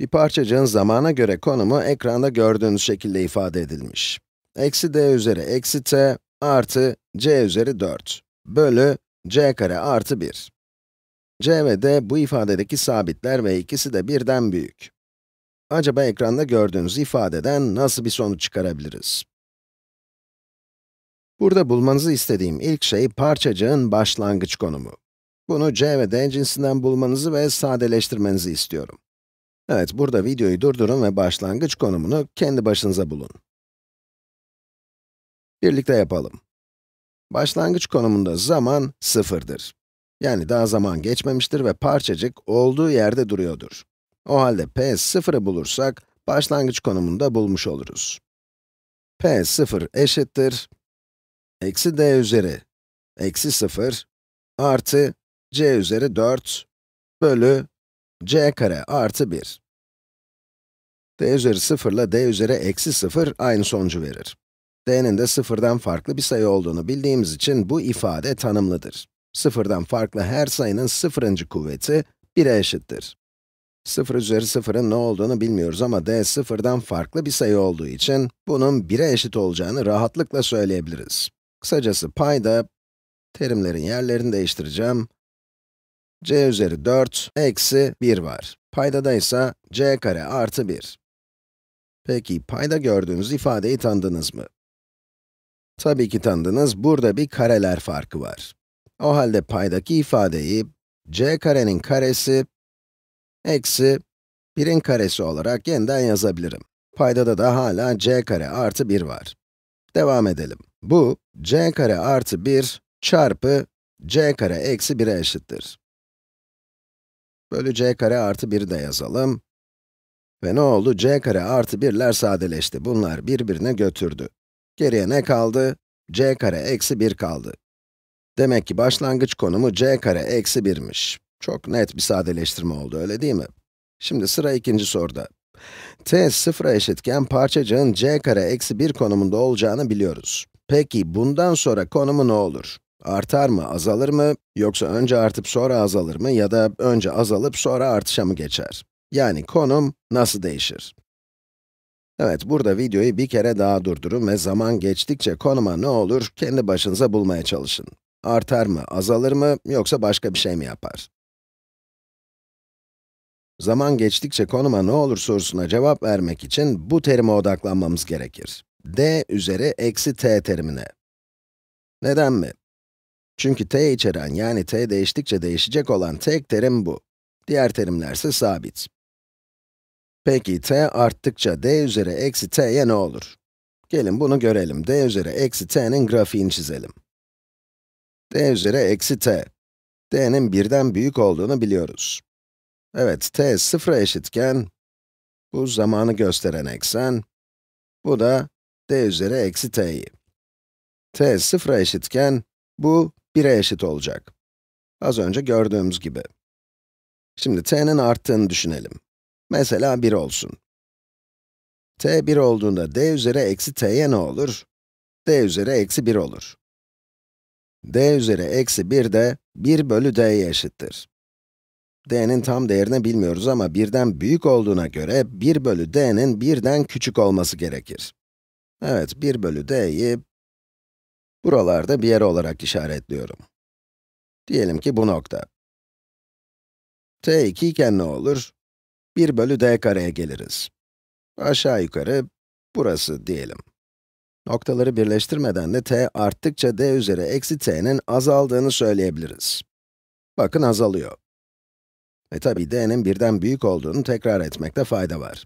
Bir parçacığın zamana göre konumu ekranda gördüğünüz şekilde ifade edilmiş. Eksi d üzeri eksi t artı c üzeri 4 bölü c kare artı 1. c ve d bu ifadedeki sabitler ve ikisi de birden büyük. Acaba ekranda gördüğünüz ifadeden nasıl bir sonuç çıkarabiliriz? Burada bulmanızı istediğim ilk şey parçacığın başlangıç konumu. Bunu c ve d cinsinden bulmanızı ve sadeleştirmenizi istiyorum. Evet, burada videoyu durdurun ve başlangıç konumunu kendi başınıza bulun. Birlikte yapalım. Başlangıç konumunda zaman sıfırdır. Yani daha zaman geçmemiştir ve parçacık olduğu yerde duruyordur. O halde p sıfırı bulursak, başlangıç konumunda bulmuş oluruz. p sıfır eşittir, eksi d üzeri, eksi sıfır, artı c üzeri 4, bölü c kare artı 1 d üzeri 0 ile d üzeri eksi 0 aynı sonucu verir. d'nin de 0'dan farklı bir sayı olduğunu bildiğimiz için bu ifade tanımlıdır. 0'dan farklı her sayının 0. kuvveti 1'e eşittir. 0 üzeri 0'ın ne olduğunu bilmiyoruz ama d 0'dan farklı bir sayı olduğu için bunun 1'e eşit olacağını rahatlıkla söyleyebiliriz. Kısacası payda terimlerin yerlerini değiştireceğim. c üzeri 4 eksi 1 var. Paydada ise c kare artı 1. Peki, payda gördüğünüz ifadeyi tanıdınız mı? Tabii ki tanıdınız, burada bir kareler farkı var. O halde paydaki ifadeyi c karenin karesi eksi 1'in karesi olarak yeniden yazabilirim. Paydada da hala c kare artı 1 var. Devam edelim. Bu, c kare artı 1 çarpı c kare eksi 1'e eşittir. Bölü c kare artı 1'i de yazalım. Ve ne oldu? c kare artı 1'ler sadeleşti. Bunlar birbirine götürdü. Geriye ne kaldı? c kare eksi 1 kaldı. Demek ki başlangıç konumu c kare eksi 1'miş. Çok net bir sadeleştirme oldu, öyle değil mi? Şimdi sıra ikinci soruda. t sıfıra eşitken parçacığın c kare eksi 1 konumunda olacağını biliyoruz. Peki bundan sonra konumu ne olur? Artar mı, azalır mı, yoksa önce artıp sonra azalır mı ya da önce azalıp sonra artışa mı geçer? Yani konum nasıl değişir? Evet, burada videoyu bir kere daha durdurun ve zaman geçtikçe konuma ne olur kendi başınıza bulmaya çalışın. Artar mı, azalır mı yoksa başka bir şey mi yapar? Zaman geçtikçe konuma ne olur sorusuna cevap vermek için bu terime odaklanmamız gerekir. d üzeri eksi t terimine. Neden mi? Çünkü t içeren yani t değiştikçe değişecek olan tek terim bu. Diğer terimler ise sabit. Peki t arttıkça d üzeri eksi t'ye ne olur? Gelin bunu görelim. d üzeri eksi t'nin grafiğini çizelim. d üzeri eksi t. d'nin birden büyük olduğunu biliyoruz. Evet, t sıfıra eşitken, bu zamanı gösteren eksen, bu da d üzeri eksi t'yi. t sıfıra eşitken, bu 1'e eşit olacak. Az önce gördüğümüz gibi. Şimdi t'nin arttığını düşünelim. Mesela 1 olsun. t 1 olduğunda d üzeri eksi t'ye ne olur? d üzeri eksi 1 olur. d üzeri eksi 1 de 1 bölü d'ye eşittir. d'nin tam değerini bilmiyoruz ama 1'den büyük olduğuna göre 1 bölü d'nin 1'den küçük olması gerekir. Evet, 1 bölü d'yi buralarda bir yer olarak işaretliyorum. Diyelim ki bu nokta. t 2 iken ne olur? 1 bölü d kareye geliriz. Aşağı yukarı burası diyelim. Noktaları birleştirmeden de t arttıkça d üzeri eksi t'nin azaldığını söyleyebiliriz. Bakın azalıyor. E tabi d'nin birden büyük olduğunu tekrar etmekte fayda var.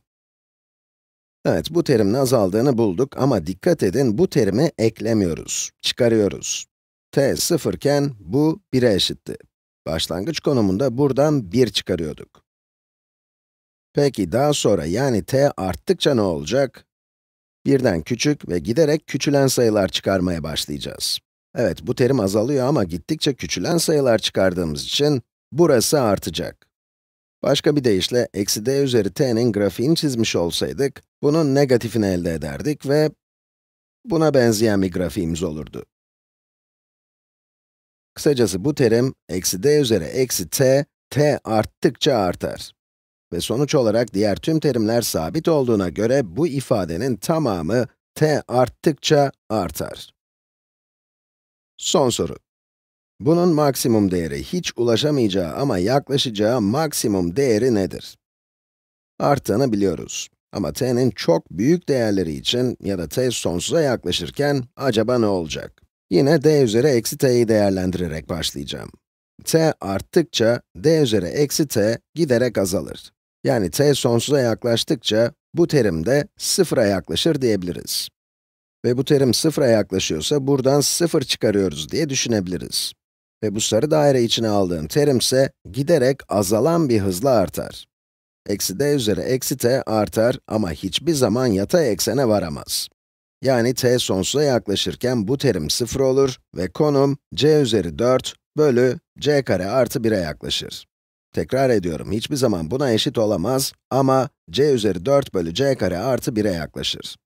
Evet, bu terimin azaldığını bulduk ama dikkat edin, bu terimi eklemiyoruz, çıkarıyoruz. t 0 iken bu 1'e eşitti. Başlangıç konumunda buradan 1 çıkarıyorduk. Peki daha sonra yani t arttıkça ne olacak? Birden küçük ve giderek küçülen sayılar çıkarmaya başlayacağız. Evet, bu terim azalıyor ama gittikçe küçülen sayılar çıkardığımız için burası artacak. Başka bir deyişle, eksi d üzeri t'nin grafiğini çizmiş olsaydık, bunun negatifini elde ederdik ve buna benzeyen bir grafiğimiz olurdu. Kısacası bu terim, eksi d üzeri eksi t, t arttıkça artar. Ve sonuç olarak diğer tüm terimler sabit olduğuna göre bu ifadenin tamamı t arttıkça artar. Son soru. Bunun maksimum değeri hiç ulaşamayacağı ama yaklaşacağı maksimum değeri nedir? Arttığını biliyoruz. Ama t'nin çok büyük değerleri için ya da t sonsuza yaklaşırken acaba ne olacak? Yine d üzeri eksi t'yi değerlendirerek başlayacağım. t arttıkça d üzeri eksi t giderek azalır. Yani t sonsuza yaklaştıkça bu terim de sıfıra yaklaşır diyebiliriz. Ve bu terim sıfıra yaklaşıyorsa buradan sıfır çıkarıyoruz diye düşünebiliriz. Ve bu sarı daire içine aldığım terimse giderek azalan bir hızla artar. Eksi d üzeri eksi t artar ama hiçbir zaman yatay eksene varamaz. Yani t sonsuza yaklaşırken bu terim sıfır olur ve konum c üzeri 4 bölü c kare artı 1'e yaklaşır. Tekrar ediyorum, hiçbir zaman buna eşit olamaz ama c üzeri 4 bölü c kare artı 1'e yaklaşır.